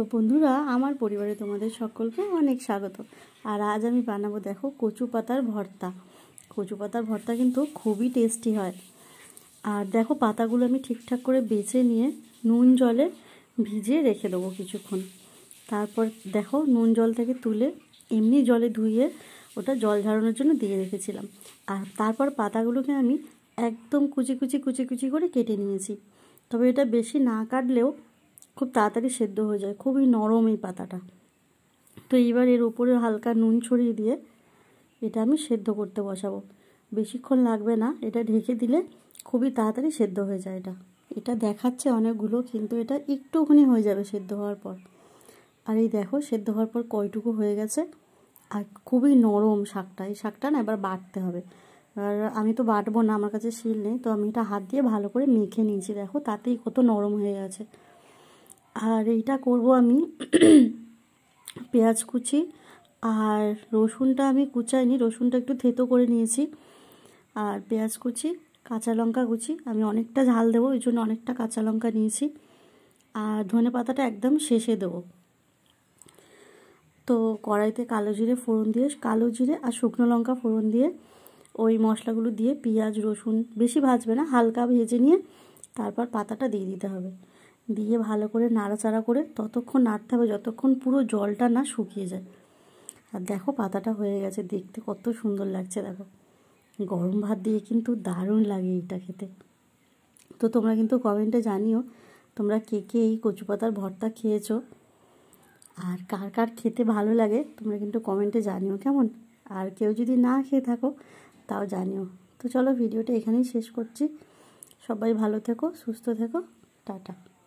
তো বন্ধুরা আমার পরিবারে তোমাদের সকলকে অনেক স্বাগত আর আজ আমি বানাবো দেখো কচু পাতার ভর্তা কচু পাতার ভর্তা কিন্তু খুবই টেস্টি হয় আর দেখো পাতাগুলো আমি ঠিকঠাক করে বেছে নিয়ে নুন জলে ভিজিয়ে রেখে দেবো কিছুক্ষণ তারপর দেখো নুন জল থেকে তুলে এমনি জলে ধুয়ে ওটা জল ঝাড়ানোর জন্য দিয়ে রেখেছিলাম আর তারপর পাতাগুলোকে আমি একদম কুচি কুচি কুচি কুচি করে কেটে নিয়েছি তবে এটা বেশি না কাটলেও খুব তাড়াতাড়ি সেদ্ধ হয়ে যায় খুবই নরম এই পাতাটা তো এবার এর উপরে হালকা নুন ছড়িয়ে দিয়ে এটা আমি সেদ্ধ করতে বসাবো বেশিক্ষণ লাগবে না এটা ঢেকে দিলে খুবই তাড়াতাড়ি সেদ্ধ হয়ে যায় এটা এটা দেখাচ্ছে অনেকগুলো কিন্তু এটা একটুখানি হয়ে যাবে সেদ্ধ হওয়ার পর আর এই দেখো সেদ্ধ হওয়ার পর কয়টুকু হয়ে গেছে আর খুবই নরম শাকটা এই শাকটা না এবার বাটতে হবে আর আমি তো বাটবো না আমার কাছে শিল নেই তো আমি এটা হাত দিয়ে ভালো করে মেখে নিয়েছি দেখো তাতেই কত নরম হয়ে গেছে আর এইটা করব আমি পেঁয়াজ কুচি আর রসুনটা আমি কুচাইনি রসুনটা একটু থেতো করে নিয়েছি আর পেঁয়াজ কুচি কাঁচা লঙ্কা কুচি আমি অনেকটা ঝাল দেবো ওই জন্য অনেকটা কাঁচা লঙ্কা নিয়েছি আর ধনে পাতাটা একদম শেষে দেবো তো কড়াইতে কালো জিরে ফোড়ন দিয়ে কালো জিরে আর শুকনো লঙ্কা ফোড়ন দিয়ে ওই মশলাগুলো দিয়ে পেঁয়াজ রসুন বেশি ভাজবে না হালকা ভেজে নিয়ে তারপর পাতাটা দিয়ে দিতে হবে দিয়ে ভালো করে নাড়াচাড়া করে ততক্ষণ নাড়তে হবে যতক্ষণ পুরো জলটা না শুকিয়ে যায় আর দেখো পাতাটা হয়ে গেছে দেখতে কত সুন্দর লাগছে দেখো গরম ভাত দিয়ে কিন্তু দারুণ লাগে এইটা খেতে তো তোমরা কিন্তু কমেন্টে জানিও তোমরা কে কে এই কচু পাতার ভর্তা খেয়েছো আর কার কার খেতে ভালো লাগে তোমরা কিন্তু কমেন্টে জানিও কেমন আর কেউ যদি না খেয়ে থাকো তাও জানিও তো চলো ভিডিওটা এখানেই শেষ করছি সবাই ভালো থেকো সুস্থ থেকো টাটা